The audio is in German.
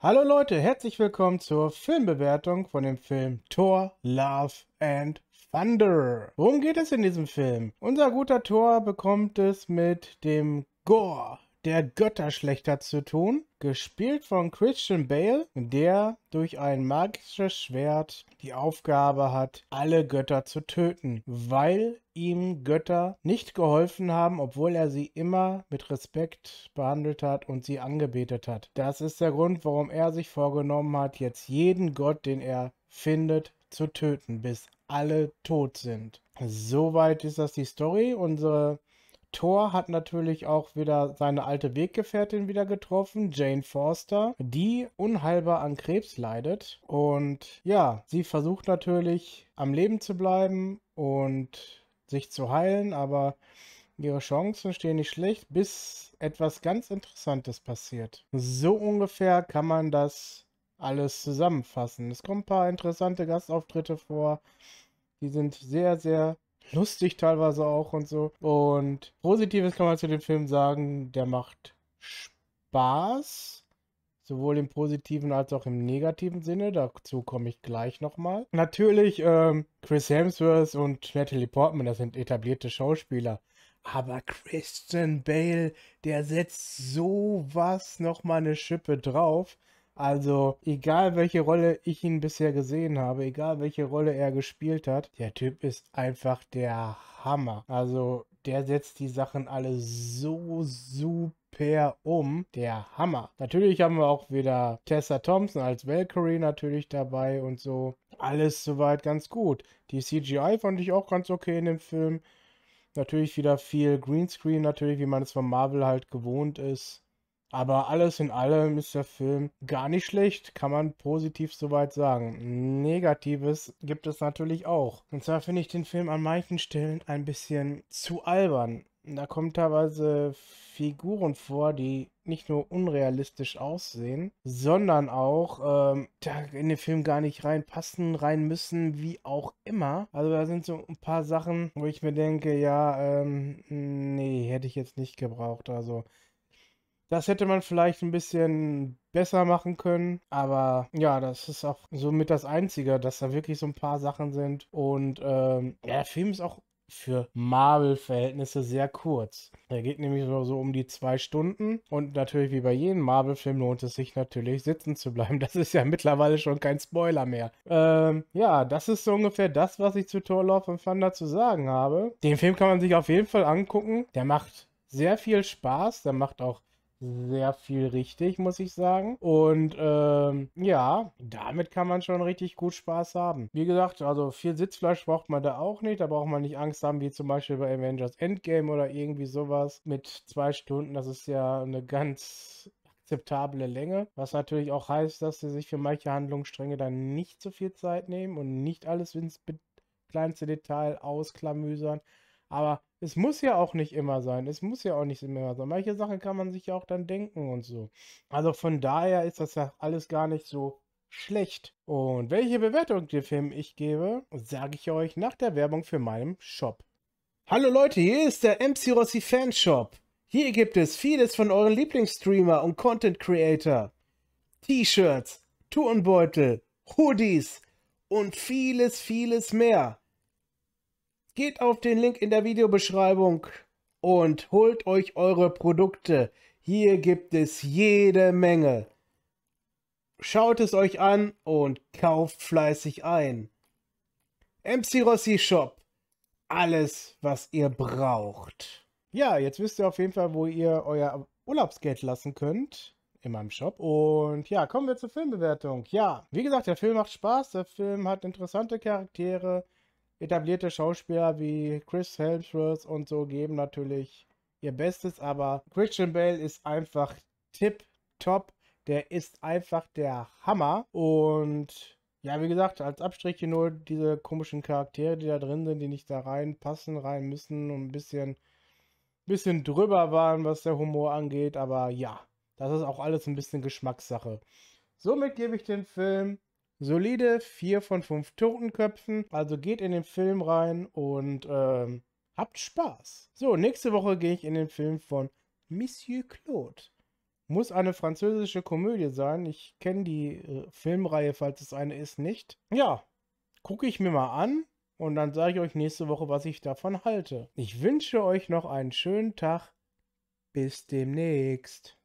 Hallo Leute, herzlich willkommen zur Filmbewertung von dem Film Thor, Love and Thunder. Worum geht es in diesem Film? Unser guter Thor bekommt es mit dem Gore der Götter schlechter zu tun, gespielt von Christian Bale, der durch ein magisches Schwert die Aufgabe hat, alle Götter zu töten, weil ihm Götter nicht geholfen haben, obwohl er sie immer mit Respekt behandelt hat und sie angebetet hat. Das ist der Grund, warum er sich vorgenommen hat, jetzt jeden Gott, den er findet, zu töten, bis alle tot sind. Soweit ist das die Story. Unsere Thor hat natürlich auch wieder seine alte Weggefährtin wieder getroffen, Jane Forster, die unheilbar an Krebs leidet. Und ja, sie versucht natürlich am Leben zu bleiben und sich zu heilen, aber ihre Chancen stehen nicht schlecht, bis etwas ganz Interessantes passiert. So ungefähr kann man das alles zusammenfassen. Es kommen ein paar interessante Gastauftritte vor. Die sind sehr, sehr lustig teilweise auch und so. Und Positives kann man zu dem Film sagen, der macht Spaß. Sowohl im positiven als auch im negativen Sinne. Dazu komme ich gleich nochmal. Natürlich, ähm, Chris Hemsworth und Natalie Portman, das sind etablierte Schauspieler. Aber Christian Bale, der setzt sowas nochmal eine Schippe drauf. Also, egal welche Rolle ich ihn bisher gesehen habe, egal welche Rolle er gespielt hat, der Typ ist einfach der Hammer. Also, der setzt die Sachen alle so super um. Der Hammer. Natürlich haben wir auch wieder Tessa Thompson als Valkyrie natürlich dabei und so. Alles soweit ganz gut. Die CGI fand ich auch ganz okay in dem Film. Natürlich wieder viel Greenscreen, natürlich, wie man es von Marvel halt gewohnt ist. Aber alles in allem ist der Film gar nicht schlecht, kann man positiv soweit sagen. Negatives gibt es natürlich auch. Und zwar finde ich den Film an manchen Stellen ein bisschen zu albern. Da kommen teilweise Figuren vor, die nicht nur unrealistisch aussehen, sondern auch ähm, da in den Film gar nicht reinpassen, rein müssen, wie auch immer. Also da sind so ein paar Sachen, wo ich mir denke, ja, ähm, nee, hätte ich jetzt nicht gebraucht. Also das hätte man vielleicht ein bisschen besser machen können. Aber ja, das ist auch so mit das Einzige, dass da wirklich so ein paar Sachen sind. Und ähm, ja, der Film ist auch für Marvel-Verhältnisse sehr kurz. Der geht nämlich nur so um die zwei Stunden. Und natürlich, wie bei jedem Marvel-Film, lohnt es sich natürlich, sitzen zu bleiben. Das ist ja mittlerweile schon kein Spoiler mehr. Ähm, ja, das ist so ungefähr das, was ich zu Thor Love and Thunder zu sagen habe. Den Film kann man sich auf jeden Fall angucken. Der macht sehr viel Spaß. Der macht auch sehr viel richtig, muss ich sagen. Und ähm, ja, damit kann man schon richtig gut Spaß haben. Wie gesagt, also viel Sitzfleisch braucht man da auch nicht. Da braucht man nicht Angst haben, wie zum Beispiel bei Avengers Endgame oder irgendwie sowas. Mit zwei Stunden, das ist ja eine ganz akzeptable Länge, was natürlich auch heißt, dass sie sich für manche Handlungsstränge dann nicht so viel Zeit nehmen und nicht alles ins kleinste Detail ausklamüsern. Aber es muss ja auch nicht immer sein. Es muss ja auch nicht immer sein. Manche Sachen kann man sich ja auch dann denken und so. Also von daher ist das ja alles gar nicht so schlecht. Und welche Bewertung der Film ich gebe, sage ich euch nach der Werbung für meinen Shop. Hallo Leute, hier ist der MC Rossi Fanshop. Hier gibt es vieles von euren Lieblingsstreamer und Content Creator. T-Shirts, Turnbeutel, Hoodies und vieles, vieles mehr. Geht auf den Link in der Videobeschreibung und holt euch eure Produkte. Hier gibt es jede Menge. Schaut es euch an und kauft fleißig ein. MC Rossi Shop. Alles, was ihr braucht. Ja, jetzt wisst ihr auf jeden Fall, wo ihr euer Urlaubsgeld lassen könnt in meinem Shop. Und ja, kommen wir zur Filmbewertung. Ja, wie gesagt, der Film macht Spaß, der Film hat interessante Charaktere, etablierte Schauspieler wie Chris Hemsworth und so geben natürlich ihr Bestes, aber Christian Bale ist einfach tip top. Der ist einfach der Hammer. Und ja, wie gesagt, als Abstriche nur diese komischen Charaktere, die da drin sind, die nicht da reinpassen, rein müssen und ein bisschen, bisschen drüber waren, was der Humor angeht. Aber ja, das ist auch alles ein bisschen Geschmackssache. Somit gebe ich den Film solide 4 von 5 Totenköpfen. Also geht in den Film rein und ähm, habt Spaß. So, nächste Woche gehe ich in den Film von Monsieur Claude. Muss eine französische Komödie sein. Ich kenne die äh, Filmreihe, falls es eine ist, nicht. Ja, gucke ich mir mal an und dann sage ich euch nächste Woche, was ich davon halte. Ich wünsche euch noch einen schönen Tag. Bis demnächst.